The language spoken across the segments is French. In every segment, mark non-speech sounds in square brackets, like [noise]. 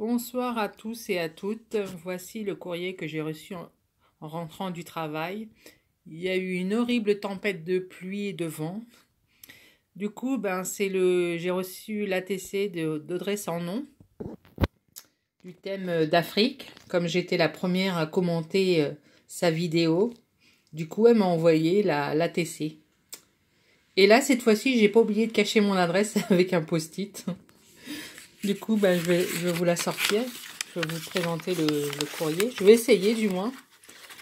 Bonsoir à tous et à toutes. Voici le courrier que j'ai reçu en rentrant du travail. Il y a eu une horrible tempête de pluie et de vent. Du coup, ben, c'est le, j'ai reçu l'ATC d'Audrey sans nom du thème euh, d'Afrique, comme j'étais la première à commenter euh, sa vidéo. Du coup, elle m'a envoyé la, l'ATC. Et là, cette fois-ci, j'ai pas oublié de cacher mon adresse [laughs] avec un post-it. Du coup, bah, je, vais, vous la sortir. Je vais vous présenter le, courrier. Je vais essayer du moins,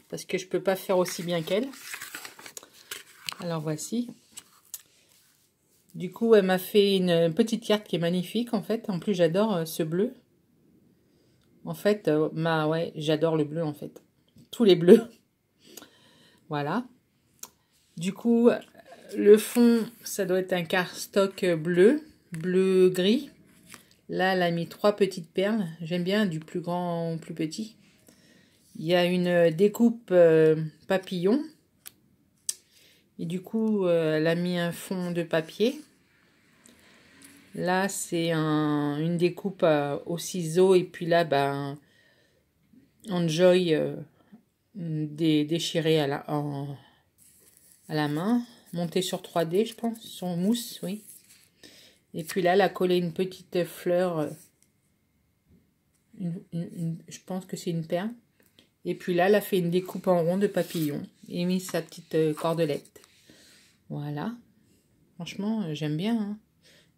parce que je ne peux pas faire aussi bien qu'elle. Alors voici. Du coup, elle m'a fait une petite carte qui est magnifique en fait. En plus, j'adore euh, ce bleu. En fait, euh, ma, ouais, j'adore le bleu en fait. Tous les bleus. [laughs] Voilà. Du coup, le fond, ça doit être un cardstock euh, bleu, bleu-gris. Là, elle a mis trois petites perles. J'aime bien du plus grand au plus petit. Il y a une découpe euh, papillon. Et du coup, euh, elle a mis un fond de papier. Là, c'est une découpe euh, au ciseau. Et puis là, on ben, Enjoy des déchiré à la, à la main. Monté sur 3D, je pense, sur mousse, oui. Et puis là, elle a collé une petite fleur. Euh, je pense que c'est une perle. Et puis là, elle a fait une découpe en rond de papillon. Et mis sa petite euh, cordelette. Voilà. Franchement, euh, j'aime bien. Hein.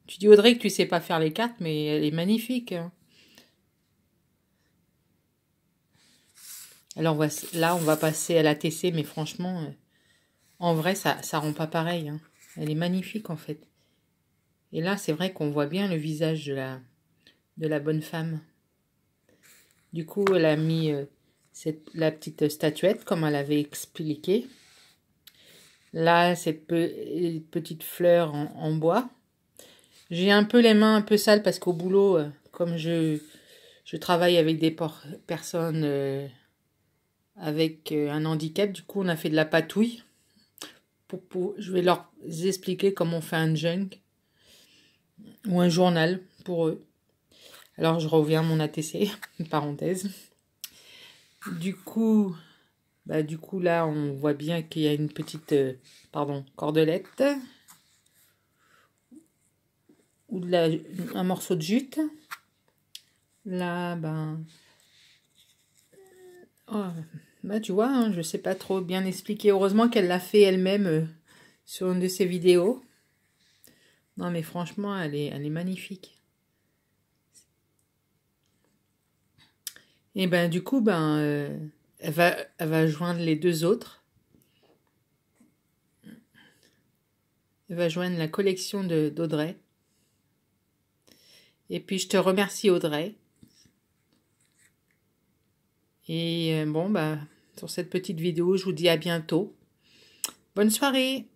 Tu dis Audrey que tu sais pas faire les cartes, mais elle est magnifique. Hein. Alors là, on va passer à la TC, mais franchement, en vrai, ça, ça rend pas pareil. Hein. Elle est magnifique en fait. Et là, c'est vrai qu'on voit bien le visage de la, de la bonne femme. Du coup, elle a mis euh, la petite statuette, comme elle avait expliqué. Là, cette euh, petite fleur en, bois. J'ai un peu les mains un peu sales parce qu'au boulot, euh, comme je, je travaille avec des personnes avec un handicap, du coup, on a fait de la patouille. Pour, je vais leur expliquer comment on fait un junk ou un journal pour eux. Alors je reviens à mon ATC, [laughs] parenthèse. Du coup, bah, du coup là on voit bien qu'il y a une petite euh, pardon, cordelette ou un morceau de jute. Là, ben. Oh, bah, tu vois, je hein, je sais pas trop bien expliquer. Heureusement qu'elle l'a fait elle-même euh, sur une de ses vidéos. Non, mais franchement, elle est, elle est magnifique. Et ben du coup, ben, euh, elle, va, elle va joindre les deux autres. Elle va joindre la collection d'Audrey. Et puis je te remercie Audrey. Et euh, bon, bah, sur cette petite vidéo, je vous dis à bientôt. Bonne soirée